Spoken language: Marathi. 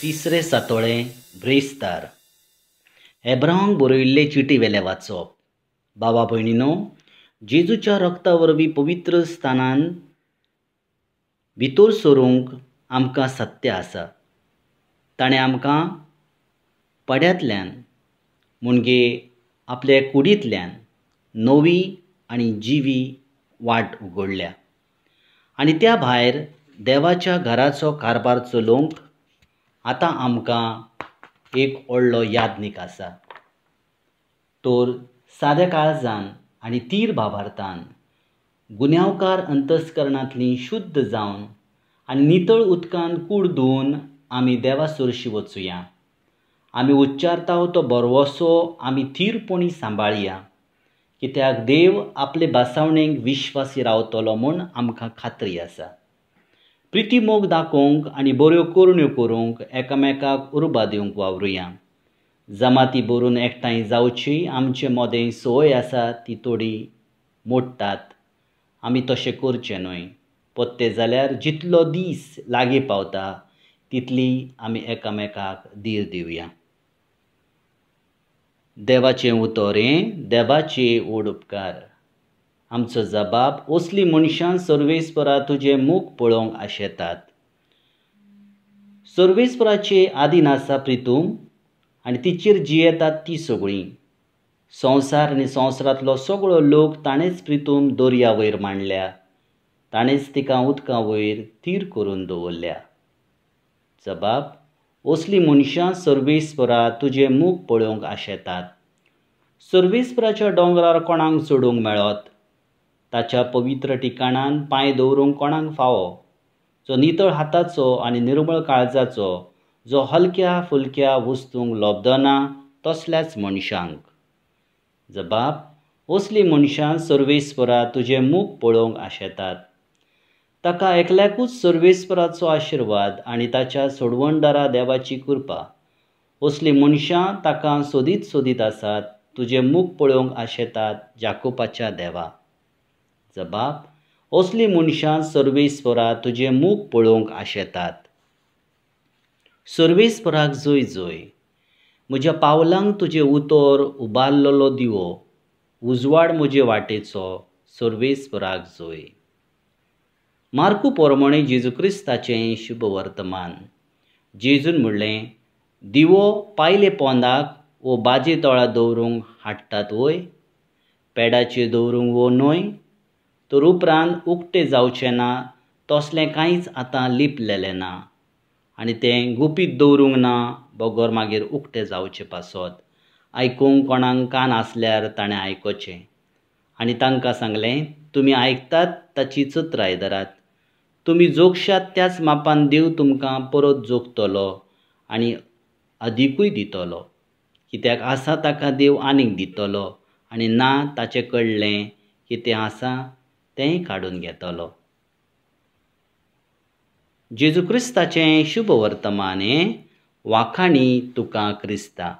तिसरे सातोळे ब्रेस्तार बरयल्ले चिटी वेले वाचप बाबा भयणीनो जेजूच्या रक्ता वरवीं पवित्र स्थानान भितर सरूंक आमकां सत्य आसा ताणें आमकां पड्यांतल्यान म्हणगे आपले कुडींतल्यान नवी आनी जिवी वाट उगडल्या आनी त्या भायर देवाच्या घराचो कारभार चलोवंक आतां आमकां एक व्हडलो यादनीक आसा तर साद्या काळजान आनी तीर भाबार्थान गुन्यांवकार अंतस्करणांतलीं शुद्ध जावन आनी नितळ उदकान कूड धुवन आमी देवा सोरशी वचुया आमी उच्चारता तो बरवसो आमी थीरपणी सांबाळया कित्याक देव आपले बासावणेक विश्वासी रावतलो म्हूण आमकां खात्री आसा प्रितीमोग दाखोवंक आनी बऱ्यो करण्यो करूंक एकामेकाक उर्बा दिवंक वावरुया जमाती बरोवन एकठांय जावची आमचे मोदें सोय आसा ती थोडी मोडटात आमी तशें करचें न्हय पत्ते जाल्यार जितलो दीस लागीं पावता तितली आमी एकामेकाक धीर दिवया देवाचें उतोरें देवाचे ओड उपकार आमचो जबाब असली मनशां सर्वेस्परा तुजें मूख पळोवंक आशेतात सर्वेस्पराचे आदीन आसा प्रितूम आनी तिचेर जियेतात ती सगळीं संवसार आनी संवसारांतलो सगळो लोक ताणेंच प्रितूम दर्या वयर मांडल्या ताणेंच तिका उदका वयर तीर करून दवरल्या जबाब असली मनशां सर्वेस्परा तुजें मूख पळोवंक आशेतात सर्वेस्पराच्या डोंगरार कोणाक चडूंक मेळत ताच्या पवित्र ठिकाणान पांय दवरूंक कोणाक फावो जो नितळ हाताचो आनी निर्मळ काळजाचो जो हलक्या फुलक्या वस्तूंक लोबदो ना तसल्याच मनशांक जबाब असली मनशां सर्वेस्परा तुजें मूख पळोवंक आशेतात ताका एकल्याकूच सर्वेस्पराचो आशिर्वाद आनी ताच्या सोडवणदारा देवाची कृपा असली मनशां ताका सोदीत सोदीत आसात तुजें मूख पळोवंक आशेतात जाकोपाच्या देवा जबाब असली मनशां सर्वेश्वरा तुझे तुजें पळोवंक आशेतात सर्वीस जोय जोय म्हज्या पावलांक तुजें उतर उबारलेलो दिवो उजवाड म्हजे वाटेचो सर्वेस जोय मार्कू पोरमोणे जेजू क्रिस्ताचें शुभ वर्तमान जेजून म्हणलें दिवो पायले पोंदाक वो बाजे तोळा दवरूंक हाडटात वय पेडाचे दवरूंक वो न्हय तर उपरांत उकटे जावचें ना तसलें कांयच आतां लिपलेलें ना आनी तें गुपीत दवरूंक ना बगर मागीर उकटें जावचें पासत आयकूंक कोणाक कान आसल्यार ताणें आयकचें आनी तांकां सांगलें तुमी आयकतात ताची चत्राय धरात तुमी जोगशात त्याच मापान देव तुमकां परत जोगतलो आनी अदिकूय दितलो कित्याक आसा ताका देव आनीक दितलो आनी ना ताचें कळ्ळें की तें आसा तेंय काडून घेतलो जेजू क्रिस्ताचें शुभ वर्तमान वाखाणी तुका क्रिस्ता